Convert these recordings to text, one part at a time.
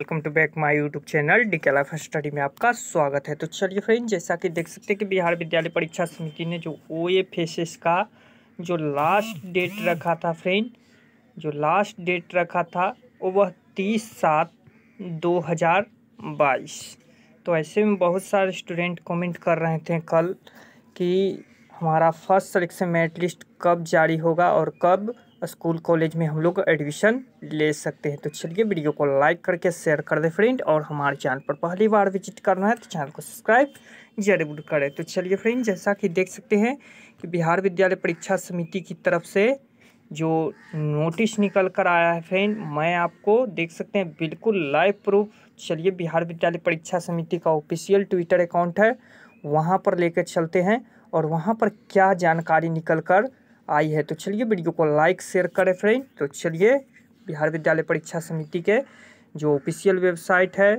welcome to back my YouTube channel D K life study में आपका स्वागत है तो चलिए फ्रेंड जैसा कि देख सकते हैं कि बिहार विद्यालय परीक्षा समिति ने जो ओ ए फेसेस का जो लास्ट डेट रखा था फ्रेंड जो लास्ट डेट रखा था वह तीस सात दो हज़ार बाईस तो ऐसे में बहुत सारे स्टूडेंट कमेंट कर रहे थे कल कि हमारा फर्स्ट सलेक्शन मेरिट लिस्ट कब जारी होगा और कब स्कूल कॉलेज में हम लोग एडमिशन ले सकते हैं तो चलिए वीडियो को लाइक करके शेयर कर दे फ्रेंड और हमारे चैनल पर पहली बार विजिट करना है तो चैनल को सब्सक्राइब जरूर करें तो चलिए फ्रेंड जैसा कि देख सकते हैं कि बिहार विद्यालय परीक्षा समिति की तरफ से जो नोटिस निकल कर आया है फ्रेंड मैं आपको देख सकते हैं बिल्कुल लाइव प्रूफ चलिए बिहार विद्यालय परीक्षा समिति का ऑफिशियल ट्विटर अकाउंट है वहाँ पर लेकर चलते हैं और वहाँ पर क्या जानकारी निकल कर आई है तो चलिए वीडियो को लाइक शेयर करें फ्रेंड तो चलिए बिहार विद्यालय परीक्षा समिति के जो ऑफिशियल वेबसाइट है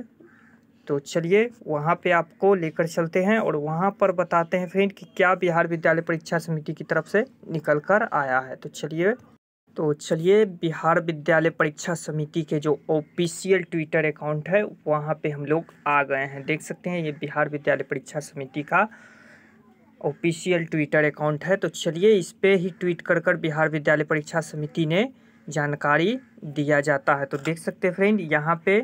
तो चलिए वहाँ पे आपको लेकर चलते हैं और वहाँ पर बताते हैं फ्रेंड कि क्या बिहार विद्यालय परीक्षा समिति की तरफ से निकल कर आया है तो चलिए तो चलिए बिहार विद्यालय परीक्षा समिति के जो ऑफिशियल ट्विटर अकाउंट है वहाँ पे हम लोग आ गए हैं देख सकते हैं ये बिहार विद्यालय परीक्षा समिति का ऑफिशियल ट्विटर अकाउंट है तो चलिए इस पर ही ट्वीट कर कर बिहार विद्यालय परीक्षा समिति ने जानकारी दिया जाता है तो देख सकते हैं फ्रेंड यहाँ पे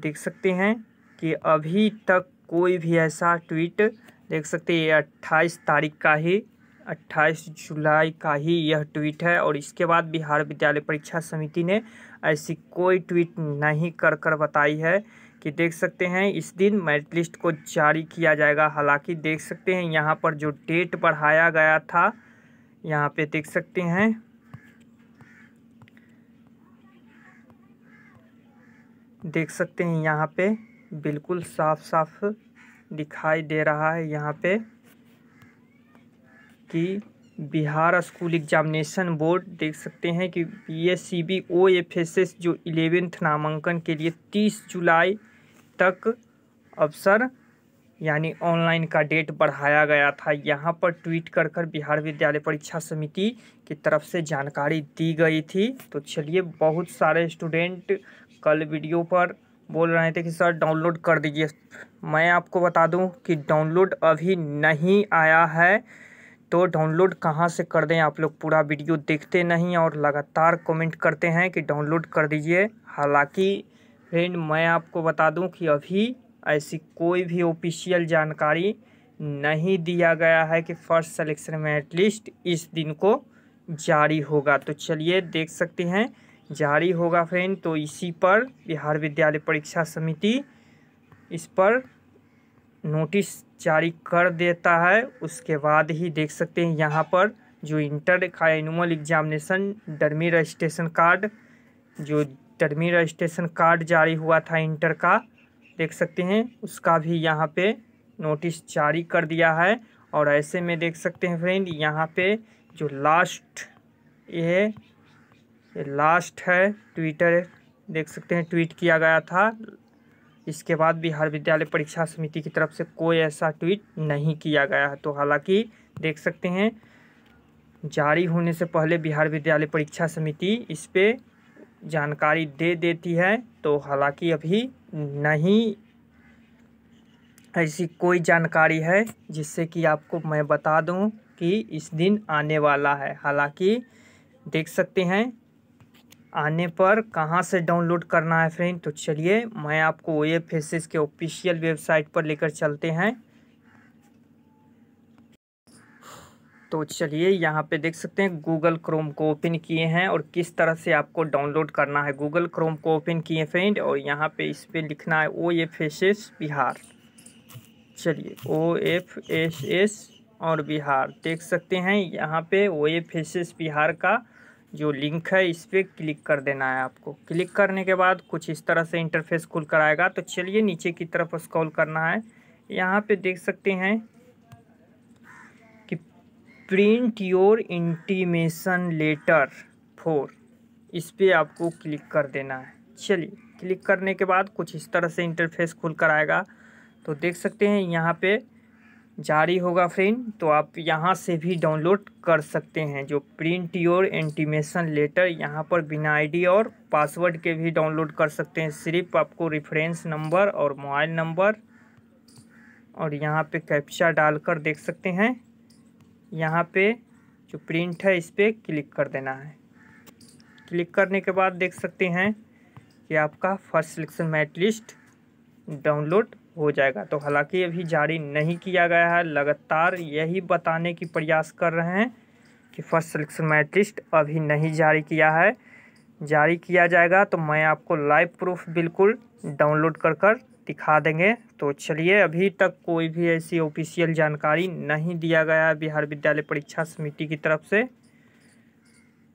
देख सकते हैं कि अभी तक कोई भी ऐसा ट्वीट देख सकते हैं ये अट्ठाईस तारीख का ही अट्ठाईस जुलाई का ही यह ट्वीट है और इसके बाद बिहार विद्यालय परीक्षा समिति ने ऐसी कोई ट्वीट नहीं कर कर बताई है कि देख सकते हैं इस दिन मेरिट लिस्ट को जारी किया जाएगा हालांकि देख सकते हैं यहाँ पर जो डेट बढ़ाया गया था यहाँ पे देख सकते हैं देख सकते हैं यहाँ पे बिल्कुल साफ साफ दिखाई दे रहा है यहाँ पे कि बिहार स्कूल एग्जामिनेशन बोर्ड देख सकते हैं कि B S C B O F S S जो इलेवेंथ नामांकन के लिए तीस जुलाई तक अवसर यानी ऑनलाइन का डेट बढ़ाया गया था यहाँ पर ट्वीट कर कर बिहार विद्यालय परीक्षा समिति की तरफ से जानकारी दी गई थी तो चलिए बहुत सारे स्टूडेंट कल वीडियो पर बोल रहे थे कि सर डाउनलोड कर दीजिए मैं आपको बता दूं कि डाउनलोड अभी नहीं आया है तो डाउनलोड कहाँ से कर दें आप लोग पूरा वीडियो देखते नहीं और लगातार कमेंट करते हैं कि डाउनलोड कर दीजिए हालांकि फ्रेंड मैं आपको बता दूं कि अभी ऐसी कोई भी ऑफिशियल जानकारी नहीं दिया गया है कि फर्स्ट सिलेक्शन में एटलीस्ट इस दिन को जारी होगा तो चलिए देख सकते हैं जारी होगा फ्रेंड तो इसी पर बिहार विद्यालय परीक्षा समिति इस पर नोटिस जारी कर देता है उसके बाद ही देख सकते हैं यहाँ पर जो इंटर का annual examination dummy registration card जो टर्मी रजिस्ट्रेशन कार्ड जारी हुआ था इंटर का देख सकते हैं उसका भी यहाँ पे नोटिस जारी कर दिया है और ऐसे में देख सकते हैं फ्रेंड यहाँ पे जो लास्ट ये, ये लास्ट है ट्विटर देख सकते हैं ट्वीट किया गया था इसके बाद बिहार विद्यालय परीक्षा समिति की तरफ से कोई ऐसा ट्वीट नहीं किया गया है तो हालांकि देख सकते हैं जारी होने से पहले बिहार विद्यालय परीक्षा समिति इस पर जानकारी दे देती है तो हालांकि अभी नहीं ऐसी कोई जानकारी है जिससे कि आपको मैं बता दूं कि इस दिन आने वाला है हालांकि देख सकते हैं आने पर कहां से डाउनलोड करना है फ्रेंड तो चलिए मैं आपको ओ फेसेस के ऑफिशियल वेबसाइट पर लेकर चलते हैं तो चलिए यहाँ पे देख सकते हैं गूगल क्रोम को ओपन किए हैं और किस तरह से आपको डाउनलोड करना है गूगल क्रोम को ओपन किए फ्रेंड और यहाँ पे इस पर लिखना है O F S S Bihar चलिए ओ एफ एस एस और बिहार देख सकते हैं यहाँ पे O F S S Bihar का जो लिंक है इस पर क्लिक कर देना है आपको क्लिक करने के बाद कुछ इस तरह से इंटरफेस खुल कर आएगा तो चलिए नीचे की तरफ स्क्रॉल करना है यहाँ पे देख सकते हैं print your intimation letter for इस पर आपको क्लिक कर देना है चलिए क्लिक करने के बाद कुछ इस तरह से इंटरफेस खुल कर आएगा तो देख सकते हैं यहाँ पे जारी होगा फ्रेंड तो आप यहाँ से भी डाउनलोड कर सकते हैं जो प्रिंट योर इंटीमेशन लेटर यहाँ पर बिना आईडी और पासवर्ड के भी डाउनलोड कर सकते हैं सिर्फ आपको रेफरेंस नंबर और मोबाइल नंबर और यहाँ पे कैप्चा डालकर देख सकते हैं यहाँ पे जो प्रिंट है इस पर क्लिक कर देना है क्लिक करने के बाद देख सकते हैं कि आपका first selection merit list download हो जाएगा तो हालांकि अभी जारी नहीं किया गया है लगातार यही बताने की प्रयास कर रहे हैं कि फर्स्ट सिलेक्शन मैट लिस्ट अभी नहीं जारी किया है जारी किया जाएगा तो मैं आपको लाइव प्रूफ बिल्कुल डाउनलोड कर कर दिखा देंगे तो चलिए अभी तक कोई भी ऐसी ऑफिशियल जानकारी नहीं दिया गया है बिहार विद्यालय परीक्षा समिति की तरफ से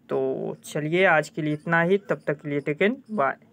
तो चलिए आज के लिए इतना ही तब तक के लिए टेकन बाय